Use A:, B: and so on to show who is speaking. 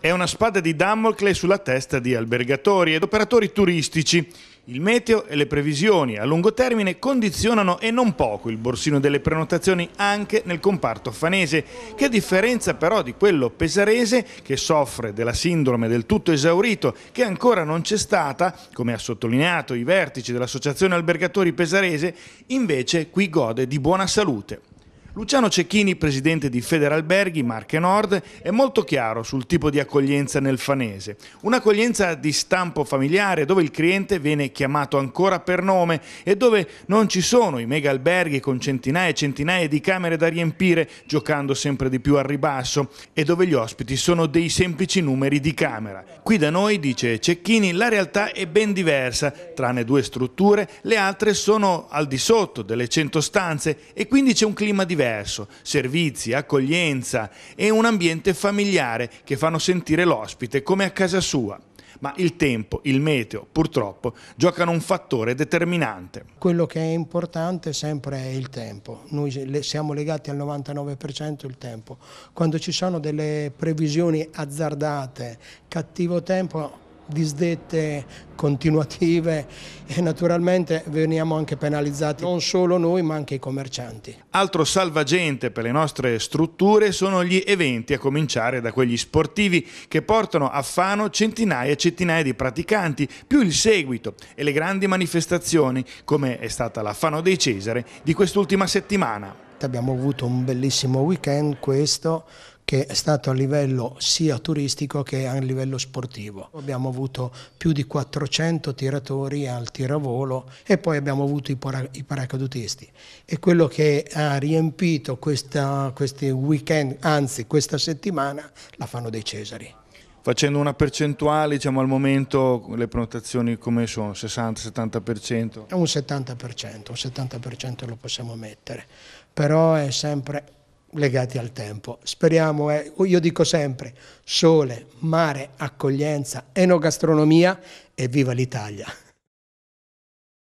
A: è una spada di Damocle sulla testa di albergatori ed operatori turistici. Il meteo e le previsioni a lungo termine condizionano e non poco il borsino delle prenotazioni anche nel comparto fanese, che a differenza però di quello pesarese, che soffre della sindrome del tutto esaurito, che ancora non c'è stata, come ha sottolineato i vertici dell'Associazione Albergatori Pesarese, invece qui gode di buona salute. Luciano Cecchini, presidente di Federalberghi Marche Nord, è molto chiaro sul tipo di accoglienza nel Fanese. Un'accoglienza di stampo familiare dove il cliente viene chiamato ancora per nome e dove non ci sono i mega alberghi con centinaia e centinaia di camere da riempire giocando sempre di più al ribasso e dove gli ospiti sono dei semplici numeri di camera. Qui da noi, dice Cecchini, la realtà è ben diversa. Tranne due strutture, le altre sono al di sotto delle 100 stanze e quindi c'è un clima diverso diverso, servizi, accoglienza e un ambiente familiare che fanno sentire l'ospite come a casa sua ma il tempo, il meteo, purtroppo, giocano un fattore determinante.
B: Quello che è importante sempre è il tempo, noi siamo legati al 99% il tempo, quando ci sono delle previsioni azzardate, cattivo tempo disdette continuative e naturalmente veniamo anche penalizzati non solo noi ma anche i commercianti.
A: Altro salvagente per le nostre strutture sono gli eventi a cominciare da quegli sportivi che portano a Fano centinaia e centinaia di praticanti più il seguito e le grandi manifestazioni come è stata la Fano dei Cesare di quest'ultima settimana
B: abbiamo avuto un bellissimo weekend questo che è stato a livello sia turistico che a livello sportivo. Abbiamo avuto più di 400 tiratori al tiravolo e poi abbiamo avuto i, para i paracadutisti. E quello che ha riempito questa, questi weekend, anzi questa settimana, la fanno dei Cesari.
A: Facendo una percentuale, diciamo al momento le prenotazioni come sono? 60-70%?
B: È un 70%, un 70% lo possiamo mettere, però è sempre legati al tempo. Speriamo, eh, io dico sempre, sole, mare, accoglienza, enogastronomia e viva l'Italia!